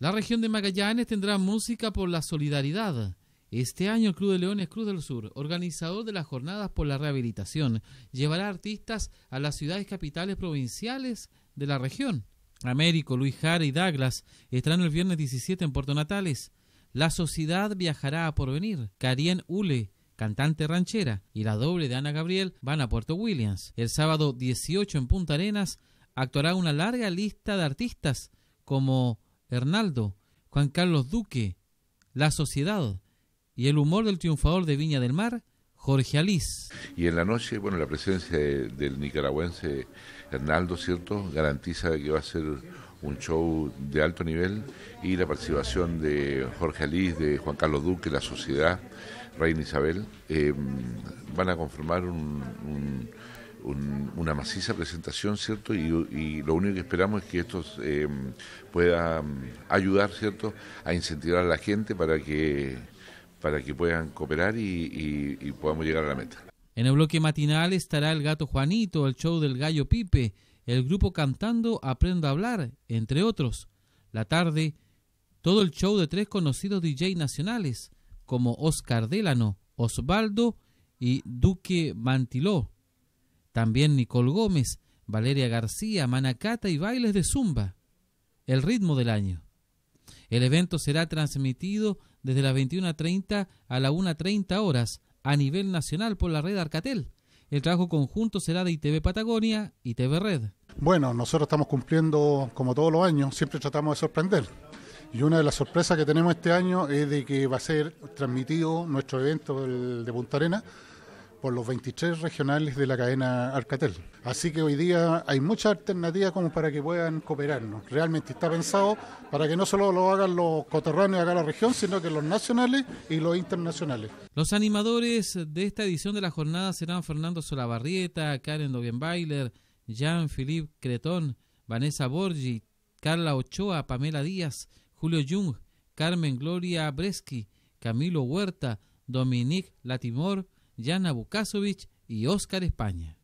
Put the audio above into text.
La región de Magallanes tendrá música por la solidaridad. Este año el Club de Leones Cruz del Sur, organizador de las jornadas por la rehabilitación, llevará artistas a las ciudades capitales provinciales de la región. Américo, Luis Jara y Douglas estarán el viernes 17 en Puerto Natales. La sociedad viajará a Porvenir. Karien Ule, cantante ranchera, y la doble de Ana Gabriel van a Puerto Williams. El sábado 18 en Punta Arenas actuará una larga lista de artistas como Hernaldo, Juan Carlos Duque, La Sociedad y el humor del triunfador de Viña del Mar, Jorge Alís. Y en la noche, bueno, la presencia del nicaragüense Hernaldo, ¿cierto?, garantiza que va a ser un show de alto nivel y la participación de Jorge Alís, de Juan Carlos Duque, La Sociedad, Reina Isabel, eh, van a conformar un una maciza presentación, ¿cierto? Y, lo único que esperamos es que esto eh, pueda mm, ayudar, ¿cierto?, a incentivar a la gente para que, para que puedan cooperar y, podamos llegar a la meta. En el bloque matinal estará el gato Juanito, el show del gallo Pipe, el grupo cantando Aprendo a hablar, entre otros. La tarde, todo el show de tres conocidos DJ nacionales, como Oscar Delano, Osvaldo y Duque Mantiló. También Nicole Gómez, Valeria García, Manacata y bailes de zumba. El ritmo del año. El evento será transmitido desde las 21.30 a las 1.30 horas a nivel nacional por la red Arcatel. El trabajo conjunto será de ITV Patagonia y TV Red. Bueno, nosotros estamos cumpliendo como todos los años, siempre tratamos de sorprender. Y una de las sorpresas que tenemos este año es de que va a ser transmitido nuestro evento de Punta Arena por los 23 regionales de la cadena Arcatel. Así que hoy día hay muchas alternativas como para que puedan cooperarnos. Realmente está pensado para que no solo lo hagan los coterráneos acá en la región, sino que los nacionales y los internacionales. Los animadores de esta edición de la jornada serán Fernando Solabarrieta, Karen Dobienbailer, Jean-Philippe Cretón, Vanessa Borgi, Carla Ochoa, Pamela Díaz, Julio Jung, Carmen Gloria Breschi, Camilo Huerta, Dominique Latimor, Jana Bukasovic y Oscar España.